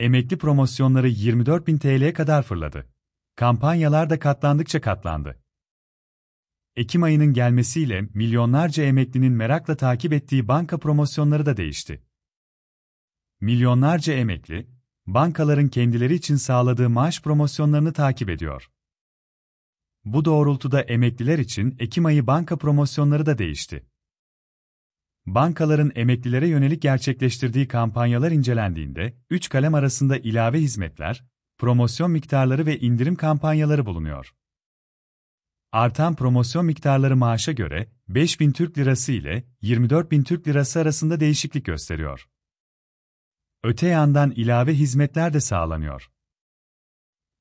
Emekli promosyonları 24.000 TL'ye kadar fırladı. Kampanyalar da katlandıkça katlandı. Ekim ayının gelmesiyle milyonlarca emeklinin merakla takip ettiği banka promosyonları da değişti. Milyonlarca emekli, bankaların kendileri için sağladığı maaş promosyonlarını takip ediyor. Bu doğrultuda emekliler için Ekim ayı banka promosyonları da değişti bankaların emeklilere yönelik gerçekleştirdiği kampanyalar incelendiğinde, 3 kalem arasında ilave hizmetler, promosyon miktarları ve indirim kampanyaları bulunuyor. Artan promosyon miktarları maaşa göre 5000 Türk Lirası ile 24000 Türk Lirası arasında değişiklik gösteriyor. Öte yandan ilave hizmetler de sağlanıyor.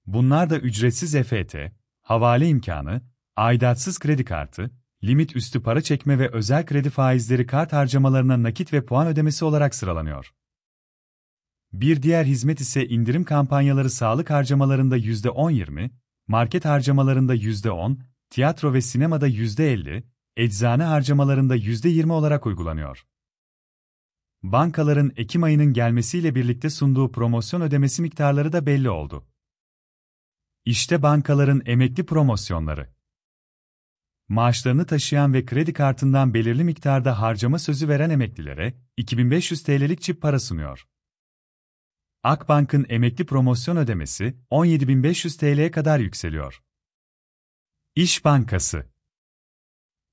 Bunlar da ücretsiz EFT, havale imkanı, aidatsız kredi kartı, limit üstü para çekme ve özel kredi faizleri kart harcamalarına nakit ve puan ödemesi olarak sıralanıyor. Bir diğer hizmet ise indirim kampanyaları sağlık harcamalarında %10-20, market harcamalarında %10, tiyatro ve sinemada %50, eczane harcamalarında %20 olarak uygulanıyor. Bankaların Ekim ayının gelmesiyle birlikte sunduğu promosyon ödemesi miktarları da belli oldu. İşte bankaların emekli promosyonları maaşlarını taşıyan ve kredi kartından belirli miktarda harcama sözü veren emeklilere 2500 TL'lik çip para sunuyor. Akbank'ın emekli promosyon ödemesi 17.500 TL'ye kadar yükseliyor. İş Bankası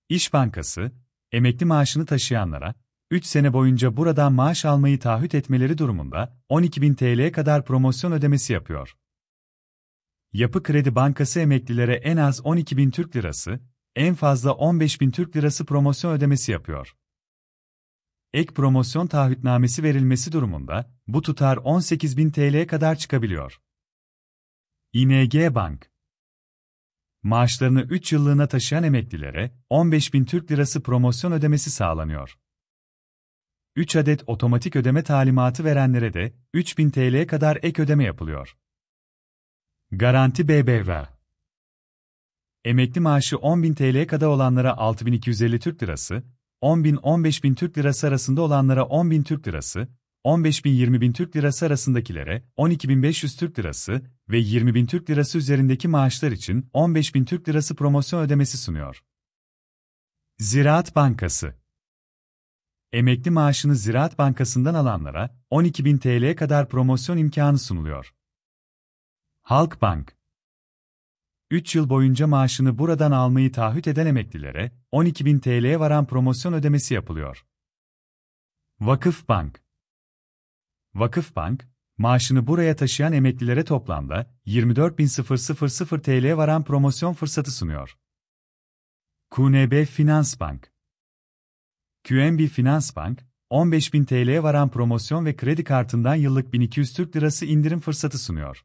İş Bankası, emekli maaşını taşıyanlara 3 sene boyunca buradan maaş almayı taahhüt etmeleri durumunda 12.000 TL'ye kadar promosyon ödemesi yapıyor. Yapı Kredi Bankası emeklilere en az 12.000 Türk Lirası, en fazla 15 bin Türk lirası promosyon ödemesi yapıyor. Ek promosyon taahhütnamesi verilmesi durumunda bu tutar 18 bin TL'ye kadar çıkabiliyor. ING Bank Maaşlarını 3 yıllığına taşıyan emeklilere 15 bin Türk lirası promosyon ödemesi sağlanıyor. 3 adet otomatik ödeme talimatı verenlere de 3000 TL'ye kadar ek ödeme yapılıyor. Garanti BBVA Emekli maaşı 10.000 TL'ye kadar olanlara 6.250 Türk Lirası, 10.000-15.000 Türk Lirası arasında olanlara 10.000 Türk Lirası, 15.000-20.000 Türk Lirası arasındakilere 12.500 Türk Lirası ve 20.000 Türk Lirası üzerindeki maaşlar için 15.000 Türk Lirası promosyon ödemesi sunuyor. Ziraat Bankası Emekli maaşını Ziraat Bankası'ndan alanlara 12.000 TL'ye kadar promosyon imkanı sunuluyor. Halk Bank 3 yıl boyunca maaşını buradan almayı taahhüt eden emeklilere 12.000 TL'ye varan promosyon ödemesi yapılıyor. Vakıf Bank Vakıf Bank, maaşını buraya taşıyan emeklilere toplamda 24.000 TL'ye varan promosyon fırsatı sunuyor. QNB Finans Bank QNB Finans Bank, 15.000 TL'ye varan promosyon ve kredi kartından yıllık 1200 Türk Lirası indirim fırsatı sunuyor.